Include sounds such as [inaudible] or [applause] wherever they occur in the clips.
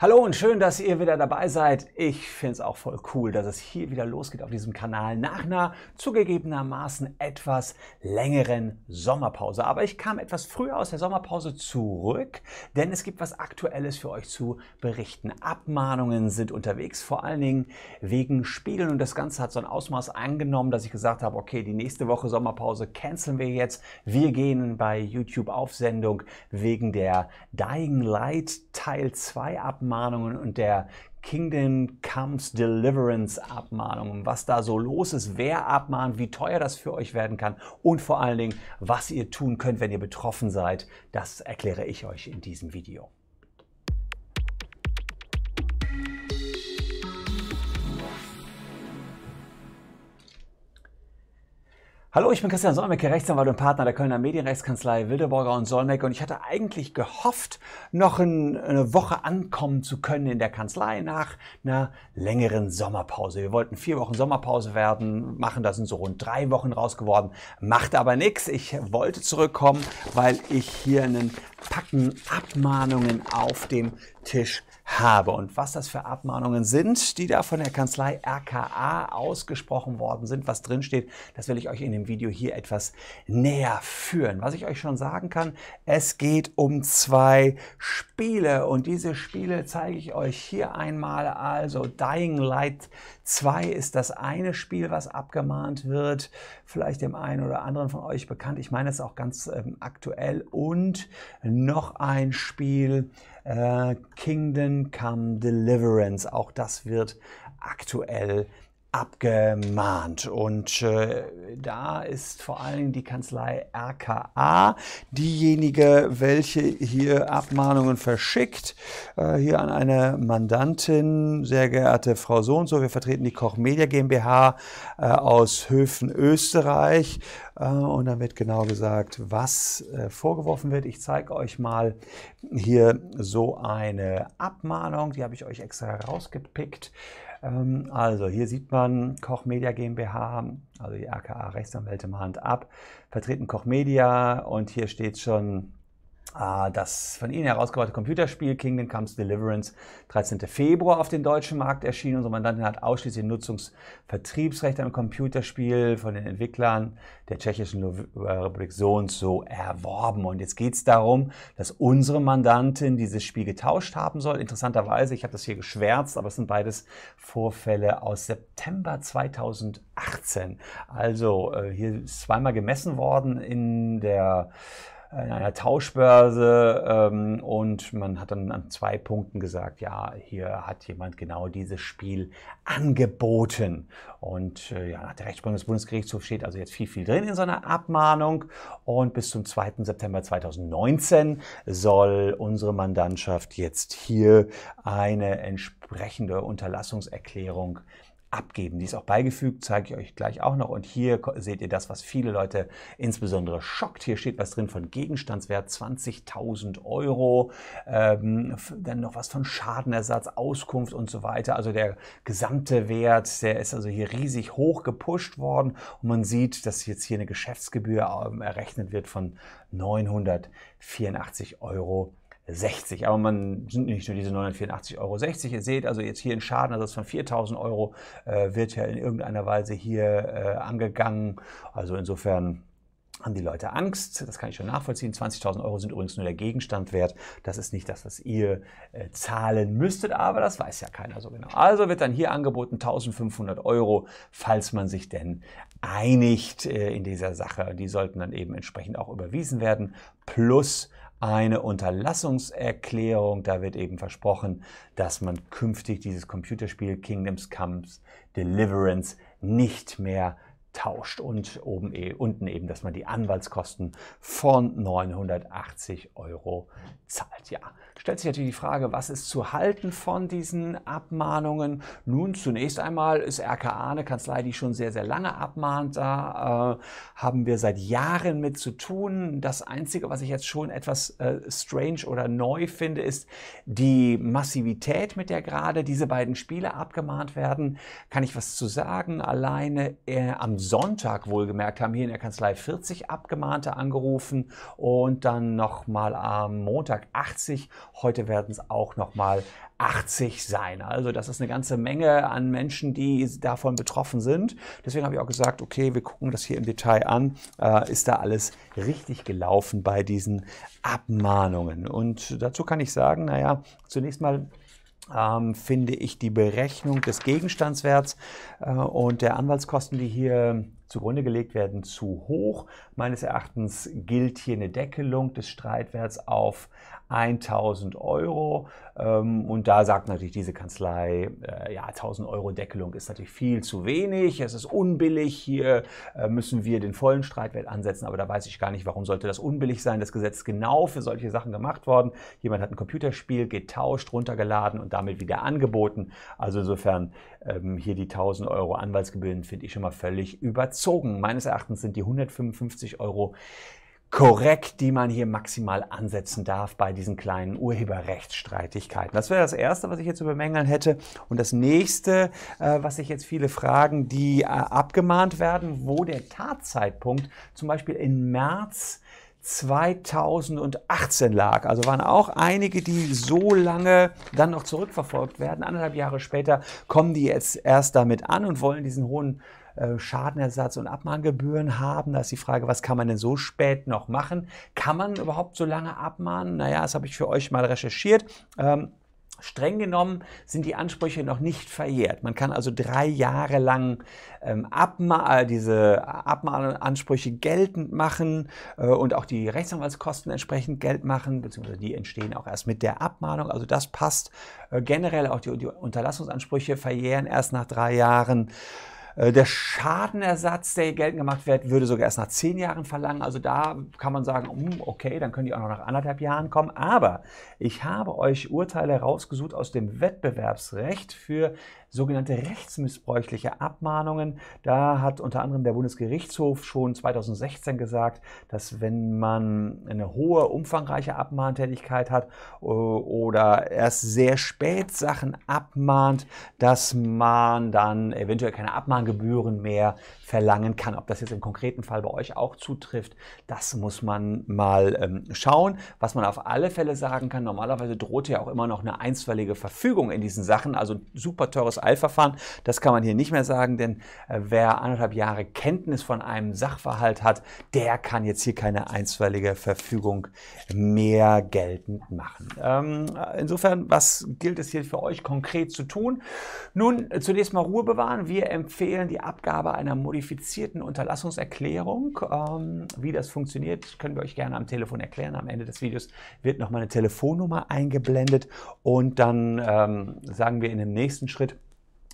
Hallo und schön, dass ihr wieder dabei seid. Ich finde es auch voll cool, dass es hier wieder losgeht auf diesem Kanal nach einer zugegebenermaßen etwas längeren Sommerpause. Aber ich kam etwas früher aus der Sommerpause zurück, denn es gibt was Aktuelles für euch zu berichten. Abmahnungen sind unterwegs, vor allen Dingen wegen Spiegeln und das Ganze hat so ein Ausmaß angenommen, dass ich gesagt habe, okay, die nächste Woche Sommerpause canceln wir jetzt. Wir gehen bei YouTube auf Sendung wegen der Dying Light Teil 2 Abmahnung Abmahnungen und der Kingdom Comes Deliverance Abmahnungen, was da so los ist, wer abmahnt, wie teuer das für euch werden kann und vor allen Dingen, was ihr tun könnt, wenn ihr betroffen seid, das erkläre ich euch in diesem Video. Hallo, ich bin Christian Solmecke, Rechtsanwalt und Partner der Kölner Medienrechtskanzlei Wildeborger und Solmecke und ich hatte eigentlich gehofft, noch eine Woche ankommen zu können in der Kanzlei nach einer längeren Sommerpause. Wir wollten vier Wochen Sommerpause werden, machen da sind so rund drei Wochen raus geworden, macht aber nichts. Ich wollte zurückkommen, weil ich hier einen Packen Abmahnungen auf dem Tisch habe. Und was das für Abmahnungen sind, die da von der Kanzlei RKA ausgesprochen worden sind, was drinsteht, das will ich euch in dem Video hier etwas näher führen. Was ich euch schon sagen kann, es geht um zwei Spiele und diese Spiele zeige ich euch hier einmal. Also Dying Light 2 ist das eine Spiel, was abgemahnt wird, vielleicht dem einen oder anderen von euch bekannt. Ich meine, es ist auch ganz ähm, aktuell und noch ein Spiel, äh, Kingdom Come Deliverance. Auch das wird aktuell abgemahnt. Und äh, da ist vor allem die Kanzlei RKA diejenige, welche hier Abmahnungen verschickt. Äh, hier an eine Mandantin, sehr geehrte Frau So und so, wir vertreten die Koch Media GmbH äh, aus Höfen, Österreich. Äh, und dann wird genau gesagt, was äh, vorgeworfen wird. Ich zeige euch mal hier so eine Abmahnung, die habe ich euch extra rausgepickt. Ähm, also hier sieht man Koch Media GmbH, also die AKA Rechtsanwälte mahnt ab, vertreten Koch Media und hier steht schon Ah, das von Ihnen herausgebrachte Computerspiel Kingdom Comes Deliverance 13. Februar auf den deutschen Markt erschien. Unsere Mandantin hat ausschließlich Nutzungsvertriebsrechte am Computerspiel von den Entwicklern der Tschechischen Republik so und so erworben. Und jetzt geht es darum, dass unsere Mandantin dieses Spiel getauscht haben soll. Interessanterweise, ich habe das hier geschwärzt, aber es sind beides Vorfälle aus September 2018. Also äh, hier ist zweimal gemessen worden in der äh, in einer Tauschbörse ähm, und man hat dann an zwei Punkten gesagt, ja, hier hat jemand genau dieses Spiel angeboten. Und äh, ja, nach der Rechtsprechung des Bundesgerichtshofs steht also jetzt viel, viel drin in so einer Abmahnung. Und bis zum 2. September 2019 soll unsere Mandantschaft jetzt hier eine entsprechende Unterlassungserklärung abgeben. Die ist auch beigefügt, zeige ich euch gleich auch noch. Und hier seht ihr das, was viele Leute insbesondere schockt. Hier steht was drin von Gegenstandswert 20.000 Euro, ähm, dann noch was von Schadenersatz, Auskunft und so weiter. Also der gesamte Wert, der ist also hier riesig hoch gepusht worden. Und man sieht, dass jetzt hier eine Geschäftsgebühr ähm, errechnet wird von 984 Euro 60. Aber man sind nicht nur diese 984,60 Euro. Ihr seht also jetzt hier einen Schadenersatz also von 4.000 Euro äh, wird ja in irgendeiner Weise hier äh, angegangen. Also insofern haben die Leute Angst. Das kann ich schon nachvollziehen. 20.000 Euro sind übrigens nur der Gegenstand wert. Das ist nicht das, was ihr äh, zahlen müsstet, aber das weiß ja keiner so genau. Also wird dann hier angeboten 1.500 Euro, falls man sich denn einigt äh, in dieser Sache. Die sollten dann eben entsprechend auch überwiesen werden. Plus eine Unterlassungserklärung. Da wird eben versprochen, dass man künftig dieses Computerspiel Kingdoms Comes Deliverance nicht mehr tauscht und oben, e-, unten eben, dass man die Anwaltskosten von 980 Euro zahlt. Ja, stellt sich natürlich die Frage, was ist zu halten von diesen Abmahnungen? Nun, zunächst einmal ist RKA eine Kanzlei, die schon sehr, sehr lange abmahnt. Da äh, haben wir seit Jahren mit zu tun. Das Einzige, was ich jetzt schon etwas äh, strange oder neu finde, ist die Massivität, mit der gerade diese beiden Spiele abgemahnt werden. Kann ich was zu sagen? Alleine äh, am Sonntag wohlgemerkt haben hier in der Kanzlei 40 Abgemahnte angerufen und dann nochmal am Montag 80 Heute werden es auch nochmal 80 sein. Also das ist eine ganze Menge an Menschen, die davon betroffen sind. Deswegen habe ich auch gesagt, okay, wir gucken das hier im Detail an. Äh, ist da alles richtig gelaufen bei diesen Abmahnungen? Und dazu kann ich sagen, naja, zunächst mal ähm, finde ich die Berechnung des Gegenstandswerts äh, und der Anwaltskosten, die hier zugrunde gelegt werden, zu hoch. Meines Erachtens gilt hier eine Deckelung des Streitwerts auf 1000 Euro. Ähm, Und da sagt natürlich diese Kanzlei, äh, ja, 1000 Euro Deckelung ist natürlich viel zu wenig, es ist unbillig, hier äh, müssen wir den vollen Streitwert ansetzen, aber da weiß ich gar nicht, warum sollte das unbillig sein. Das Gesetz ist genau für solche Sachen gemacht worden. Jemand hat ein Computerspiel getauscht, runtergeladen und damit wieder angeboten. Also insofern ähm, hier die 1000 Euro Anwaltsgebühren finde ich schon mal völlig überzogen. Meines Erachtens sind die 155 Euro korrekt, die man hier maximal ansetzen darf bei diesen kleinen Urheberrechtsstreitigkeiten. Das wäre das Erste, was ich jetzt zu bemängeln hätte. Und das Nächste, äh, was sich jetzt viele fragen, die äh, abgemahnt werden, wo der Tatzeitpunkt zum Beispiel in März 2018 lag. Also waren auch einige, die so lange dann noch zurückverfolgt werden. Anderthalb Jahre später kommen die jetzt erst damit an und wollen diesen hohen äh, Schadenersatz und Abmahngebühren haben. Da ist die Frage, was kann man denn so spät noch machen? Kann man überhaupt so lange abmahnen? Naja, das habe ich für euch mal recherchiert. Ähm, Streng genommen sind die Ansprüche noch nicht verjährt. Man kann also drei Jahre lang ähm, Abma äh, diese Abmahnansprüche geltend machen äh, und auch die Rechtsanwaltskosten entsprechend geltend machen, beziehungsweise die entstehen auch erst mit der Abmahnung. Also das passt äh, generell. Auch die, die Unterlassungsansprüche verjähren erst nach drei Jahren. Äh, der Schadenersatz, der hier geltend gemacht wird, würde sogar erst nach zehn Jahren verlangen. Also da kann man sagen, hm, okay, dann können die auch noch nach anderthalb Jahren kommen. Aber ich habe euch Urteile rausgesucht aus dem Wettbewerbsrecht für sogenannte rechtsmissbräuchliche Abmahnungen. Da hat unter anderem der Bundesgerichtshof schon 2016 gesagt, dass wenn man eine hohe, umfangreiche Abmahntätigkeit hat äh, oder erst sehr spät Sachen abmahnt, dass man dann eventuell keine Abmahnung Gebühren mehr verlangen kann. Ob das jetzt im konkreten Fall bei euch auch zutrifft, das muss man mal ähm, schauen. Was man auf alle Fälle sagen kann, normalerweise droht ja auch immer noch eine einstweilige Verfügung in diesen Sachen, also super teures Eilverfahren. Das kann man hier nicht mehr sagen, denn äh, wer anderthalb Jahre Kenntnis von einem Sachverhalt hat, der kann jetzt hier keine einstweilige Verfügung mehr geltend machen. Ähm, insofern, was gilt es hier für euch konkret zu tun? Nun, äh, zunächst mal Ruhe bewahren. Wir empfehlen empfehlen die Abgabe einer modifizierten Unterlassungserklärung. Ähm, wie das funktioniert, können wir euch gerne am Telefon erklären. Am Ende des Videos wird nochmal eine Telefonnummer eingeblendet und dann ähm, sagen wir in dem nächsten Schritt,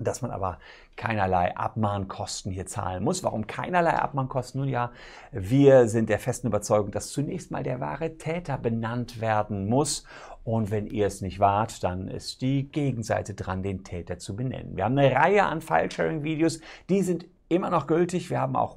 dass man aber keinerlei Abmahnkosten hier zahlen muss. Warum keinerlei Abmahnkosten? Nun ja, wir sind der festen Überzeugung, dass zunächst mal der wahre Täter benannt werden muss und wenn ihr es nicht wart, dann ist die Gegenseite dran, den Täter zu benennen. Wir haben eine Reihe an File-Sharing-Videos, die sind immer noch gültig. Wir haben auch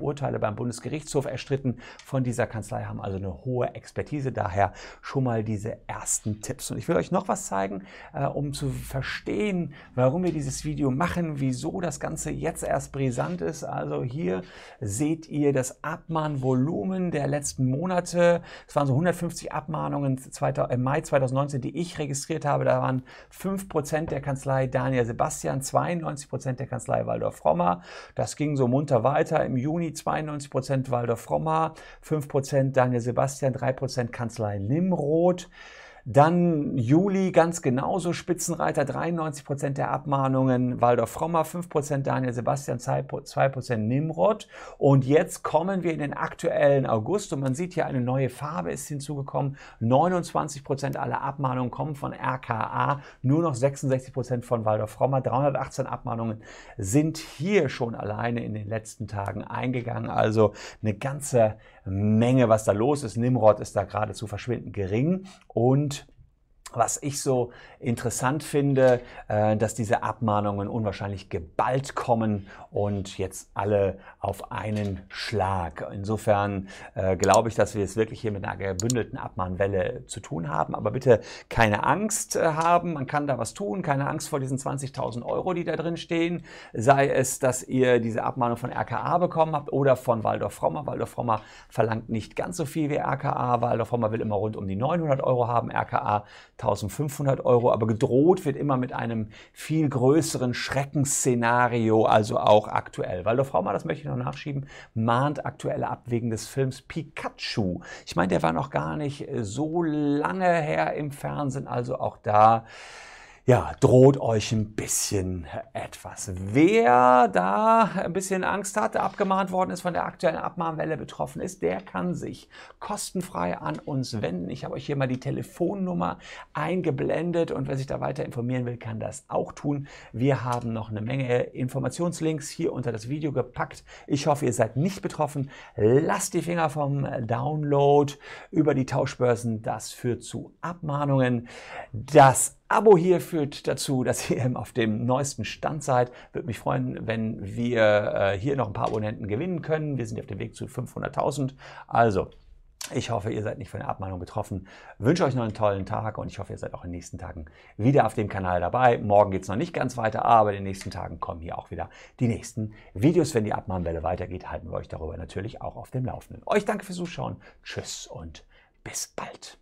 Urteile beim Bundesgerichtshof erstritten von dieser Kanzlei, haben also eine hohe Expertise. Daher schon mal diese ersten Tipps. Und ich will euch noch was zeigen, äh, um zu verstehen, warum wir dieses Video machen, wieso das Ganze jetzt erst brisant ist. Also hier seht ihr das Abmahnvolumen der letzten Monate. Es waren so 150 Abmahnungen im Mai 2019, die ich registriert habe. Da waren 5% der Kanzlei Daniel Sebastian, 92% der Kanzlei Waldorf Frommer, das ging so munter weiter. Im Juni 92% Walter Frommer, 5% Daniel Sebastian, 3% Kanzlei Nimroth. Dann Juli ganz genauso, Spitzenreiter 93% Prozent der Abmahnungen, Waldorf Frommer 5%, Daniel Sebastian 2% Nimrod. Und jetzt kommen wir in den aktuellen August und man sieht hier eine neue Farbe ist hinzugekommen. 29% Prozent aller Abmahnungen kommen von RKA, nur noch 66% Prozent von Waldorf Frommer. 318 Abmahnungen sind hier schon alleine in den letzten Tagen eingegangen. Also eine ganze Menge, was da los ist. Nimrod ist da geradezu verschwindend gering und was ich so interessant finde, äh, dass diese Abmahnungen unwahrscheinlich geballt kommen und jetzt alle auf einen Schlag. Insofern äh, glaube ich, dass wir es wirklich hier mit einer gebündelten Abmahnwelle zu tun haben. Aber bitte keine Angst äh, haben, man kann da was tun, keine Angst vor diesen 20.000 Euro, die da drin stehen. Sei es, dass ihr diese Abmahnung von RKA bekommen habt oder von Waldorf Frommer. Waldorf Frommer verlangt nicht ganz so viel wie RKA. Waldorf Frommer will immer rund um die 900 Euro haben, RKA 1500 Euro, aber gedroht wird immer mit einem viel größeren Schreckensszenario, also auch aktuell. Waldorf Haumer, das möchte ich noch nachschieben, mahnt aktuell ab wegen des Films Pikachu. Ich meine, der war noch gar nicht äh, so lange her im Fernsehen, also auch da ja, droht euch ein bisschen etwas. Wer da ein bisschen Angst hat, abgemahnt worden ist, von der aktuellen Abmahnwelle betroffen ist, der kann sich kostenfrei an uns wenden. Ich habe euch hier mal die Telefonnummer eingeblendet und wer sich da weiter informieren will, kann das auch tun. Wir haben noch eine Menge Informationslinks hier unter das Video gepackt. Ich hoffe, ihr seid nicht betroffen. Lasst die Finger vom Download über die Tauschbörsen. Das führt zu Abmahnungen. Das Abo hier führt dazu, dass [laughs] ihr auf dem neuesten Stand seid. Würde mich freuen, wenn wir äh, hier noch ein paar Abonnenten gewinnen können. Wir sind auf dem Weg zu 500.000. Also, ich hoffe, ihr seid nicht von der Abmahnung betroffen. Wünsche euch noch einen tollen Tag und ich hoffe, ihr seid auch in den nächsten Tagen wieder auf dem Kanal dabei. Morgen geht es noch nicht ganz weiter, aber in den nächsten Tagen kommen hier auch wieder die nächsten Videos. Wenn die Abmahnwelle weitergeht, halten wir euch darüber natürlich auch auf dem Laufenden. Euch danke fürs Zuschauen. Tschüss und bis bald.